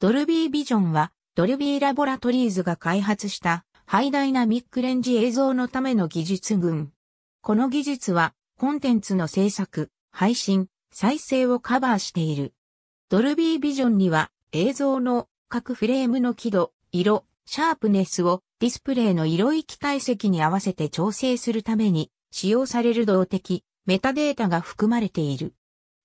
ドルビービジョンは、ドルビーラボラトリーズが開発したハイダイナミックレンジ映像のための技術群。この技術は、コンテンツの制作、配信、再生をカバーしている。ドルビービジョンには、映像の各フレームの輝度、色、シャープネスをディスプレイの色域体積に合わせて調整するために使用される動的メタデータが含まれている。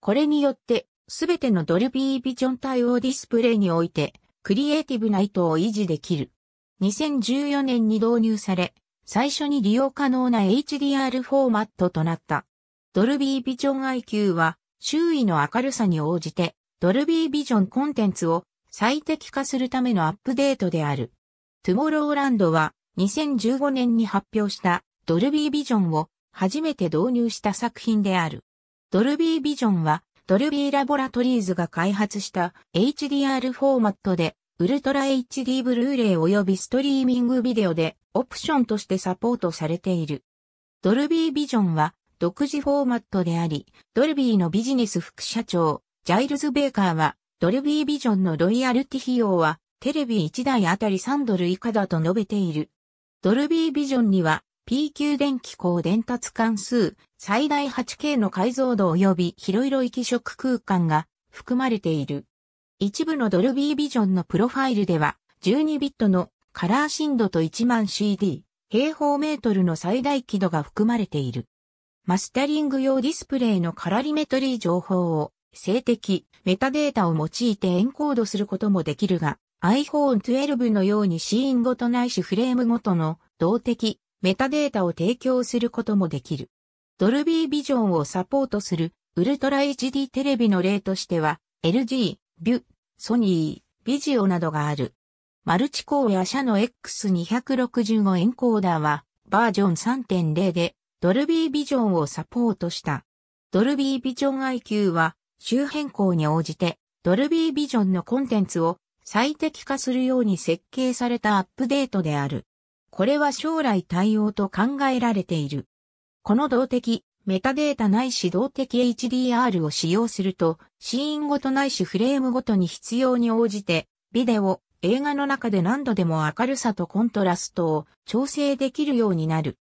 これによってすべてのドルビービジョン対応ディスプレイにおいて、クリエイティブな意図を維持できる。2014年に導入され、最初に利用可能な HDR フォーマットとなった。ドルビービジョン IQ は、周囲の明るさに応じて、ドルビービジョンコンテンツを最適化するためのアップデートである。トゥモローランドは、2015年に発表したドルビービジョンを初めて導入した作品である。ドルビービジョンはドルビーラボラトリーズが開発した HDR フォーマットで、ウルトラ HD ブルーレイ及びストリーミングビデオでオプションとしてサポートされている。ドルビービジョンは独自フォーマットであり、ドルビーのビジネス副社長、ジャイルズ・ベーカーは、ドルビービジョンのロイヤルティ費用は、テレビ1台あたり3ドル以下だと述べている。ドルビービジョンには、P 級電気光伝達関数、最大 8K の解像度及び広々域色空間が含まれている。一部のドルビービジョンのプロファイルでは、12ビットのカラー振度と1万 CD、平方メートルの最大輝度が含まれている。マスタリング用ディスプレイのカラリメトリー情報を静的、メタデータを用いてエンコードすることもできるが、iPhone 12のようにシーンごとないしフレームごとの動的メタデータを提供することもできる。ドルビービジョンをサポートするウルトラ HD テレビの例としては LG、ビュ、ソニー、ビジオなどがある。マルチコーや社の X265 エンコーダーはバージョン3.0でドルビービジョンをサポートした。ドルビービジョン IQ は周辺更に応じてドルビービジョンのコンテンツを最適化するように設計されたアップデートである。これは将来対応と考えられている。この動的、メタデータないし動的 HDR を使用すると、シーンごとないしフレームごとに必要に応じて、ビデオ、映画の中で何度でも明るさとコントラストを調整できるようになる。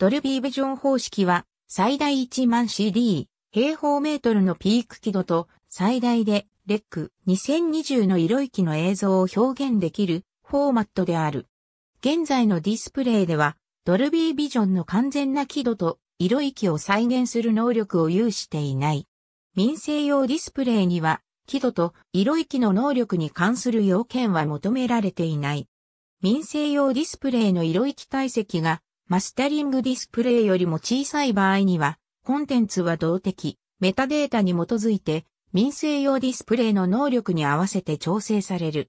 ドルビービジョン方式は、最大1万 CD、平方メートルのピーク輝度と、最大で、レック2020の色域の映像を表現できるフォーマットである。現在のディスプレイでは、ドルビービジョンの完全な輝度と色域を再現する能力を有していない。民生用ディスプレイには、輝度と色域の能力に関する要件は求められていない。民生用ディスプレイの色域体積がマスタリングディスプレイよりも小さい場合には、コンテンツは動的、メタデータに基づいて民生用ディスプレイの能力に合わせて調整される。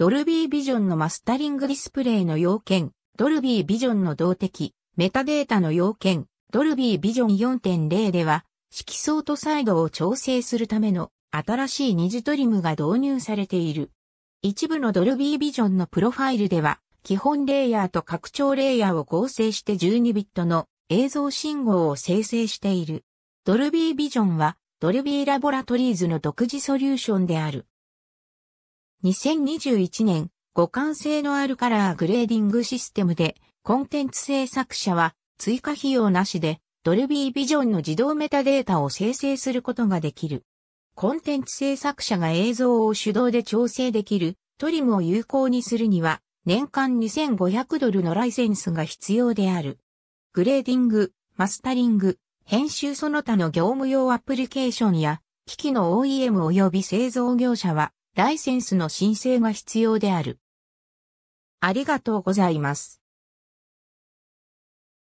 ドルビービジョンのマスタリングディスプレイの要件、ドルビービジョンの動的、メタデータの要件、ドルビービジョン4.0では、色相と彩度を調整するための新しい二次トリムが導入されている。一部のドルビービジョンのプロファイルでは、基本レイヤーと拡張レイヤーを合成して12ビットの映像信号を生成している。ドルビービジョンは、ドルビーラボラトリーズの独自ソリューションである。2021年、互換性のあるカラーグレーディングシステムで、コンテンツ制作者は追加費用なしで、ドルビービジョンの自動メタデータを生成することができる。コンテンツ制作者が映像を手動で調整できるトリムを有効にするには、年間2500ドルのライセンスが必要である。グレーディング、マスタリング、編集その他の業務用アプリケーションや、機器の OEM 及び製造業者は、ライセンスの申請が必要である。ありがとうございます。